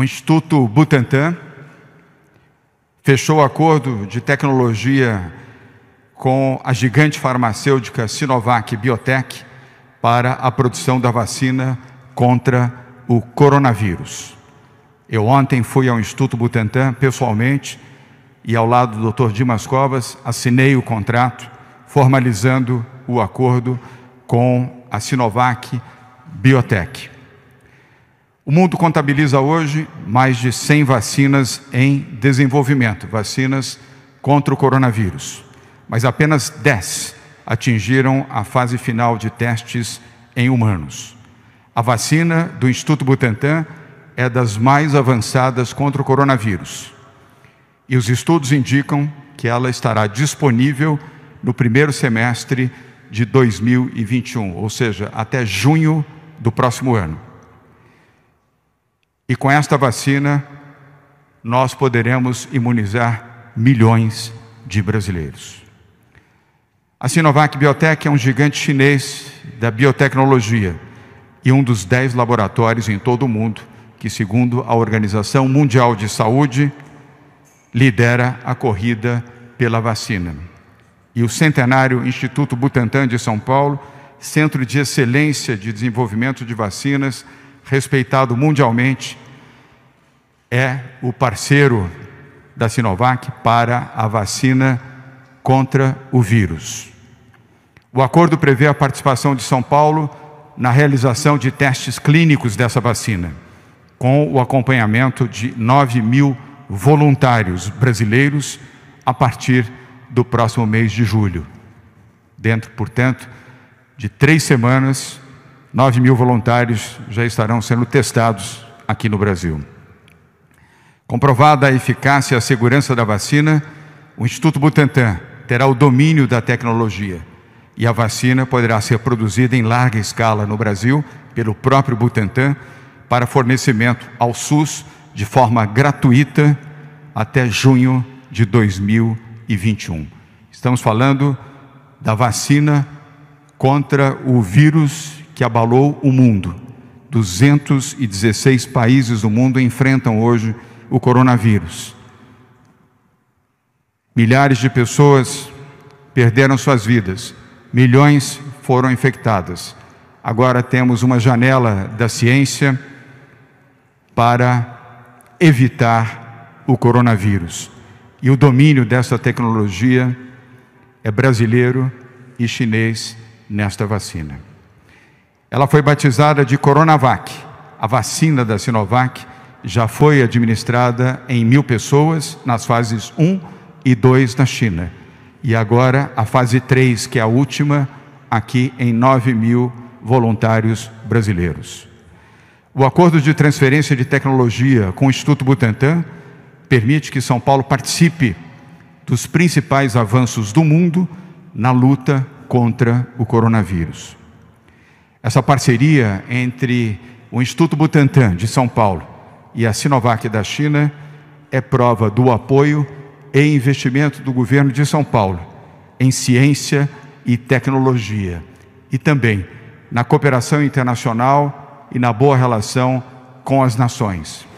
O Instituto Butantan fechou acordo de tecnologia com a gigante farmacêutica Sinovac Biotech para a produção da vacina contra o coronavírus. Eu ontem fui ao Instituto Butantan pessoalmente e ao lado do Dr. Dimas Covas assinei o contrato formalizando o acordo com a Sinovac Biotech. O mundo contabiliza hoje mais de 100 vacinas em desenvolvimento, vacinas contra o coronavírus. Mas apenas 10 atingiram a fase final de testes em humanos. A vacina do Instituto Butantan é das mais avançadas contra o coronavírus. E os estudos indicam que ela estará disponível no primeiro semestre de 2021, ou seja, até junho do próximo ano. E com esta vacina, nós poderemos imunizar milhões de brasileiros. A Sinovac Biotech é um gigante chinês da biotecnologia e um dos dez laboratórios em todo o mundo que, segundo a Organização Mundial de Saúde, lidera a corrida pela vacina. E o centenário Instituto Butantan de São Paulo, centro de excelência de desenvolvimento de vacinas, respeitado mundialmente, é o parceiro da Sinovac para a vacina contra o vírus. O acordo prevê a participação de São Paulo na realização de testes clínicos dessa vacina, com o acompanhamento de 9 mil voluntários brasileiros a partir do próximo mês de julho. Dentro, portanto, de três semanas, 9 mil voluntários já estarão sendo testados aqui no Brasil. Comprovada a eficácia e a segurança da vacina, o Instituto Butantan terá o domínio da tecnologia e a vacina poderá ser produzida em larga escala no Brasil pelo próprio Butantan para fornecimento ao SUS de forma gratuita até junho de 2021. Estamos falando da vacina contra o vírus que abalou o mundo. 216 países do mundo enfrentam hoje o coronavírus. Milhares de pessoas perderam suas vidas, milhões foram infectadas. Agora temos uma janela da ciência para evitar o coronavírus. E o domínio dessa tecnologia é brasileiro e chinês nesta vacina. Ela foi batizada de Coronavac. A vacina da Sinovac já foi administrada em mil pessoas nas fases 1 e 2 na China. E agora a fase 3, que é a última, aqui em 9 mil voluntários brasileiros. O acordo de transferência de tecnologia com o Instituto Butantan permite que São Paulo participe dos principais avanços do mundo na luta contra o coronavírus essa parceria entre o Instituto Butantan de São Paulo e a Sinovac da China é prova do apoio e investimento do governo de São Paulo em ciência e tecnologia e também na cooperação internacional e na boa relação com as nações.